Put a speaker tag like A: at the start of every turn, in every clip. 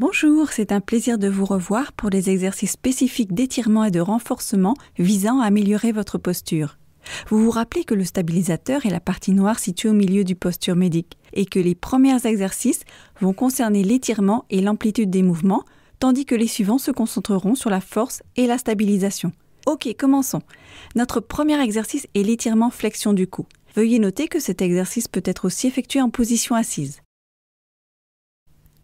A: Bonjour, c'est un plaisir de vous revoir pour des exercices spécifiques d'étirement et de renforcement visant à améliorer votre posture. Vous vous rappelez que le stabilisateur est la partie noire située au milieu du posture médic et que les premiers exercices vont concerner l'étirement et l'amplitude des mouvements, tandis que les suivants se concentreront sur la force et la stabilisation. Ok, commençons. Notre premier exercice est l'étirement flexion du cou. Veuillez noter que cet exercice peut être aussi effectué en position assise.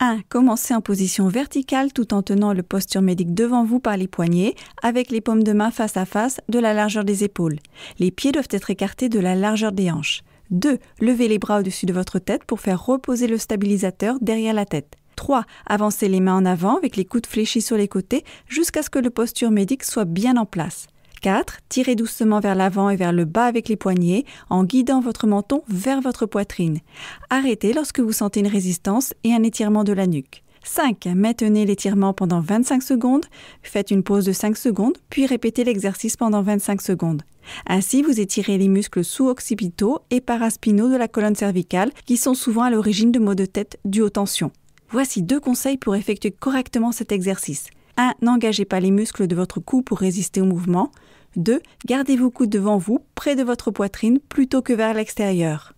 A: 1. Commencez en position verticale tout en tenant le posture médique devant vous par les poignets, avec les paumes de main face à face de la largeur des épaules. Les pieds doivent être écartés de la largeur des hanches. 2. Levez les bras au-dessus de votre tête pour faire reposer le stabilisateur derrière la tête. 3. Avancez les mains en avant avec les coudes fléchis sur les côtés jusqu'à ce que le posture médic soit bien en place. 4, tirez doucement vers l'avant et vers le bas avec les poignets en guidant votre menton vers votre poitrine. Arrêtez lorsque vous sentez une résistance et un étirement de la nuque. 5. Maintenez l'étirement pendant 25 secondes, faites une pause de 5 secondes, puis répétez l'exercice pendant 25 secondes. Ainsi, vous étirez les muscles sous-occipitaux et paraspinaux de la colonne cervicale qui sont souvent à l'origine de maux de tête dus aux tensions. Voici deux conseils pour effectuer correctement cet exercice. 1. N'engagez pas les muscles de votre cou pour résister au mouvement. 2. Gardez vos coudes devant vous, près de votre poitrine, plutôt que vers l'extérieur.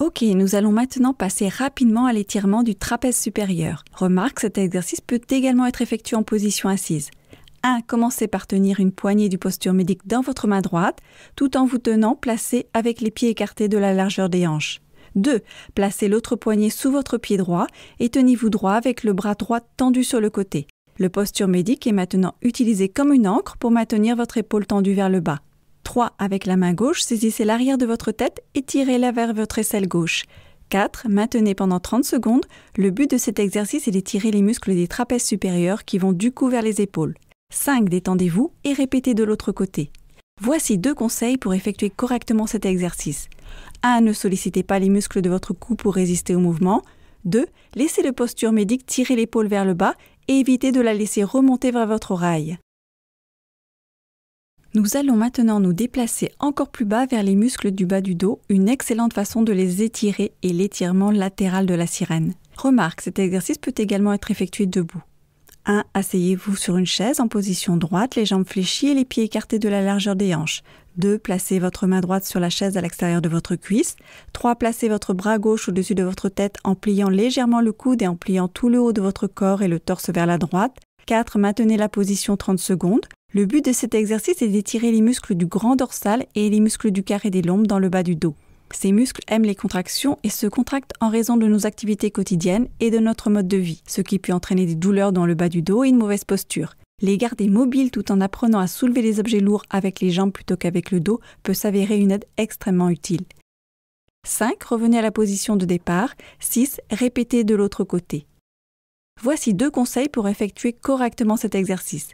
A: Ok, nous allons maintenant passer rapidement à l'étirement du trapèze supérieur. Remarque, cet exercice peut également être effectué en position assise. 1. Commencez par tenir une poignée du posture médic dans votre main droite, tout en vous tenant placé avec les pieds écartés de la largeur des hanches. 2. Placez l'autre poignée sous votre pied droit et tenez-vous droit avec le bras droit tendu sur le côté. Le posture médic est maintenant utilisé comme une encre pour maintenir votre épaule tendue vers le bas. 3. Avec la main gauche, saisissez l'arrière de votre tête et tirez-la vers votre aisselle gauche. 4. Maintenez pendant 30 secondes. Le but de cet exercice est d'étirer les muscles des trapèzes supérieurs qui vont du cou vers les épaules. 5. Détendez-vous et répétez de l'autre côté. Voici deux conseils pour effectuer correctement cet exercice. 1. Ne sollicitez pas les muscles de votre cou pour résister au mouvement. 2. Laissez le posture médic tirer l'épaule vers le bas et évitez de la laisser remonter vers votre oreille. Nous allons maintenant nous déplacer encore plus bas vers les muscles du bas du dos, une excellente façon de les étirer et l'étirement latéral de la sirène. Remarque, cet exercice peut également être effectué debout. 1. Asseyez-vous sur une chaise en position droite, les jambes fléchies et les pieds écartés de la largeur des hanches. 2. Placez votre main droite sur la chaise à l'extérieur de votre cuisse. 3. Placez votre bras gauche au-dessus de votre tête en pliant légèrement le coude et en pliant tout le haut de votre corps et le torse vers la droite. 4. Maintenez la position 30 secondes. Le but de cet exercice est d'étirer les muscles du grand dorsal et les muscles du carré des lombes dans le bas du dos. Ces muscles aiment les contractions et se contractent en raison de nos activités quotidiennes et de notre mode de vie, ce qui peut entraîner des douleurs dans le bas du dos et une mauvaise posture. Les garder mobiles tout en apprenant à soulever les objets lourds avec les jambes plutôt qu'avec le dos peut s'avérer une aide extrêmement utile. 5. Revenez à la position de départ. 6. Répétez de l'autre côté. Voici deux conseils pour effectuer correctement cet exercice.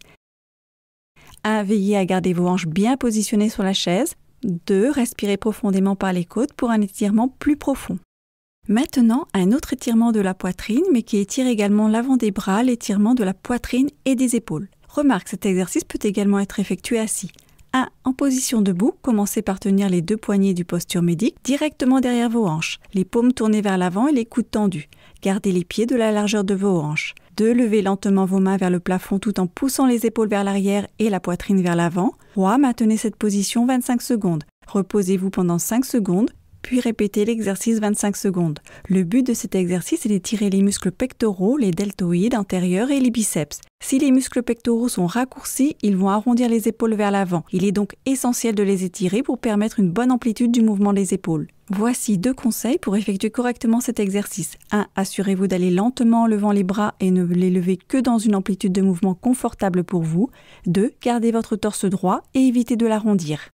A: 1. Veillez à garder vos hanches bien positionnées sur la chaise. 2. Respirez profondément par les côtes pour un étirement plus profond. Maintenant, un autre étirement de la poitrine, mais qui étire également l'avant des bras, l'étirement de la poitrine et des épaules. Remarque, cet exercice peut également être effectué assis. 1. En position debout, commencez par tenir les deux poignées du posture médic directement derrière vos hanches, les paumes tournées vers l'avant et les coudes tendus. Gardez les pieds de la largeur de vos hanches. 2. Levez lentement vos mains vers le plafond tout en poussant les épaules vers l'arrière et la poitrine vers l'avant. 3. Maintenez cette position 25 secondes. Reposez-vous pendant 5 secondes, puis répétez l'exercice 25 secondes. Le but de cet exercice est d'étirer les muscles pectoraux, les deltoïdes antérieurs et les biceps. Si les muscles pectoraux sont raccourcis, ils vont arrondir les épaules vers l'avant. Il est donc essentiel de les étirer pour permettre une bonne amplitude du mouvement des épaules. Voici deux conseils pour effectuer correctement cet exercice. 1. Assurez-vous d'aller lentement en levant les bras et ne les lever que dans une amplitude de mouvement confortable pour vous. 2. Gardez votre torse droit et évitez de l'arrondir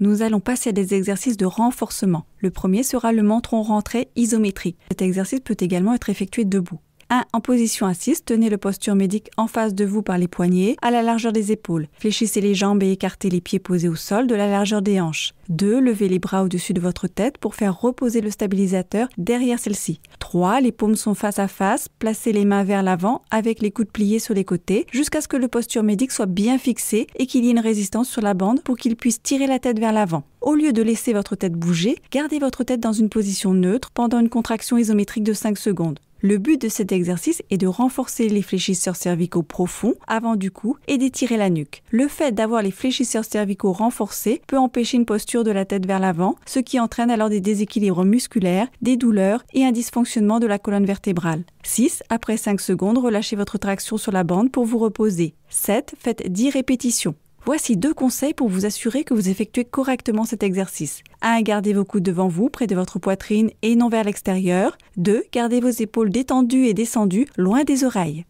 A: nous allons passer à des exercices de renforcement. Le premier sera le menton rentré isométrique. Cet exercice peut également être effectué debout. 1. En position assise, tenez le posture médic en face de vous par les poignets, à la largeur des épaules. Fléchissez les jambes et écartez les pieds posés au sol de la largeur des hanches. 2. Levez les bras au-dessus de votre tête pour faire reposer le stabilisateur derrière celle-ci. 3. Les paumes sont face à face. Placez les mains vers l'avant avec les coudes pliés sur les côtés jusqu'à ce que le posture médic soit bien fixé et qu'il y ait une résistance sur la bande pour qu'il puisse tirer la tête vers l'avant. Au lieu de laisser votre tête bouger, gardez votre tête dans une position neutre pendant une contraction isométrique de 5 secondes. Le but de cet exercice est de renforcer les fléchisseurs cervicaux profonds avant du cou et d'étirer la nuque. Le fait d'avoir les fléchisseurs cervicaux renforcés peut empêcher une posture de la tête vers l'avant, ce qui entraîne alors des déséquilibres musculaires, des douleurs et un dysfonctionnement de la colonne vertébrale. 6. Après 5 secondes, relâchez votre traction sur la bande pour vous reposer. 7. Faites 10 répétitions. Voici deux conseils pour vous assurer que vous effectuez correctement cet exercice. 1. Gardez vos coudes devant vous, près de votre poitrine et non vers l'extérieur. 2. Gardez vos épaules détendues et descendues, loin des oreilles.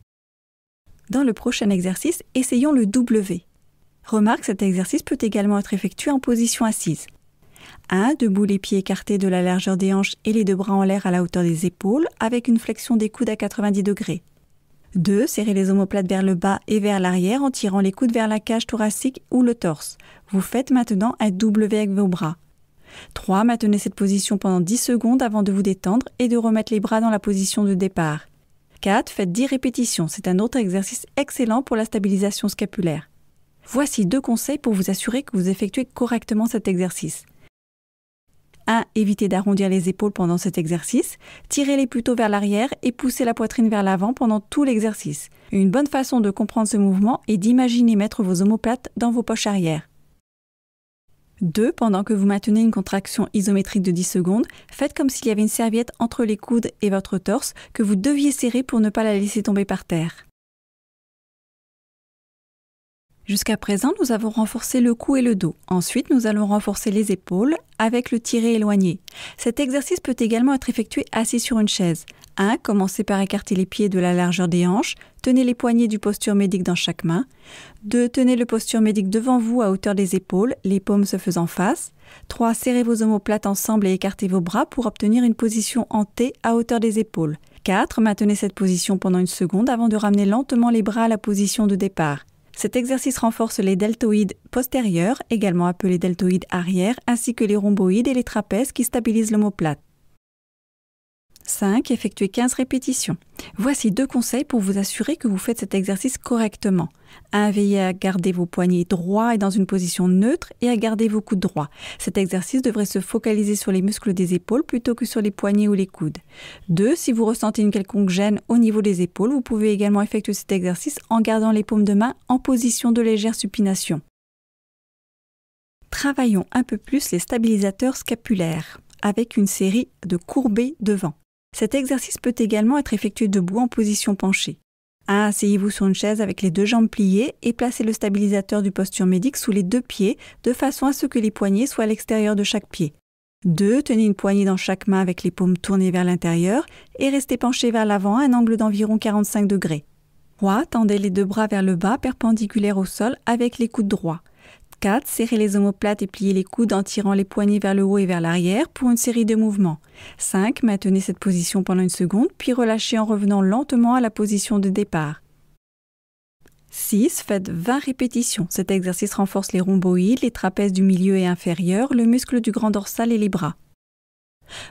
A: Dans le prochain exercice, essayons le W. Remarque, cet exercice peut également être effectué en position assise. 1. Debout les pieds écartés de la largeur des hanches et les deux bras en l'air à la hauteur des épaules avec une flexion des coudes à 90 degrés. 2. Serrez les omoplates vers le bas et vers l'arrière en tirant les coudes vers la cage thoracique ou le torse. Vous faites maintenant un W avec vos bras. 3. Maintenez cette position pendant 10 secondes avant de vous détendre et de remettre les bras dans la position de départ. 4. Faites 10 répétitions. C'est un autre exercice excellent pour la stabilisation scapulaire. Voici deux conseils pour vous assurer que vous effectuez correctement cet exercice. 1. Évitez d'arrondir les épaules pendant cet exercice. Tirez-les plutôt vers l'arrière et poussez la poitrine vers l'avant pendant tout l'exercice. Une bonne façon de comprendre ce mouvement est d'imaginer mettre vos omoplates dans vos poches arrière. 2. Pendant que vous maintenez une contraction isométrique de 10 secondes, faites comme s'il y avait une serviette entre les coudes et votre torse que vous deviez serrer pour ne pas la laisser tomber par terre. Jusqu'à présent, nous avons renforcé le cou et le dos. Ensuite, nous allons renforcer les épaules avec le tiré éloigné. Cet exercice peut également être effectué assis sur une chaise. 1. Commencez par écarter les pieds de la largeur des hanches. Tenez les poignées du posture médic dans chaque main. 2. Tenez le posture médic devant vous à hauteur des épaules, les paumes se faisant face. 3. Serrez vos omoplates ensemble et écartez vos bras pour obtenir une position en T à hauteur des épaules. 4. Maintenez cette position pendant une seconde avant de ramener lentement les bras à la position de départ. Cet exercice renforce les deltoïdes postérieurs, également appelés deltoïdes arrière, ainsi que les rhomboïdes et les trapèzes qui stabilisent l'omoplate. 5. Effectuez 15 répétitions. Voici deux conseils pour vous assurer que vous faites cet exercice correctement. 1. Veillez à garder vos poignets droits et dans une position neutre et à garder vos coudes droits. Cet exercice devrait se focaliser sur les muscles des épaules plutôt que sur les poignets ou les coudes. 2. Si vous ressentez une quelconque gêne au niveau des épaules, vous pouvez également effectuer cet exercice en gardant les paumes de main en position de légère supination. Travaillons un peu plus les stabilisateurs scapulaires avec une série de courbées devant. Cet exercice peut également être effectué debout en position penchée. 1. Asseyez-vous sur une chaise avec les deux jambes pliées et placez le stabilisateur du posture médic sous les deux pieds de façon à ce que les poignées soient à l'extérieur de chaque pied. 2. Tenez une poignée dans chaque main avec les paumes tournées vers l'intérieur et restez penché vers l'avant à un angle d'environ 45 degrés. 3. Tendez les deux bras vers le bas perpendiculaires au sol avec les coudes droits. 4, serrez les omoplates et pliez les coudes en tirant les poignets vers le haut et vers l'arrière pour une série de mouvements. 5, maintenez cette position pendant une seconde, puis relâchez en revenant lentement à la position de départ. 6. Faites 20 répétitions. Cet exercice renforce les rhomboïdes, les trapèzes du milieu et inférieur, le muscle du grand dorsal et les bras.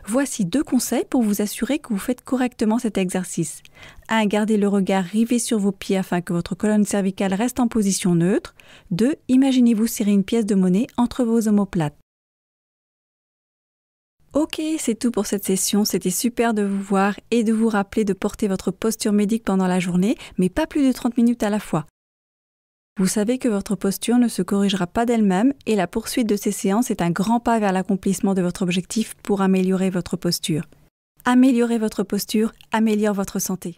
A: Voici deux conseils pour vous assurer que vous faites correctement cet exercice. 1. Gardez le regard rivé sur vos pieds afin que votre colonne cervicale reste en position neutre. 2. Imaginez-vous serrer une pièce de monnaie entre vos omoplates. Ok, c'est tout pour cette session. C'était super de vous voir et de vous rappeler de porter votre posture médique pendant la journée, mais pas plus de 30 minutes à la fois. Vous savez que votre posture ne se corrigera pas d'elle-même et la poursuite de ces séances est un grand pas vers l'accomplissement de votre objectif pour améliorer votre posture. Améliorer votre posture améliore votre santé.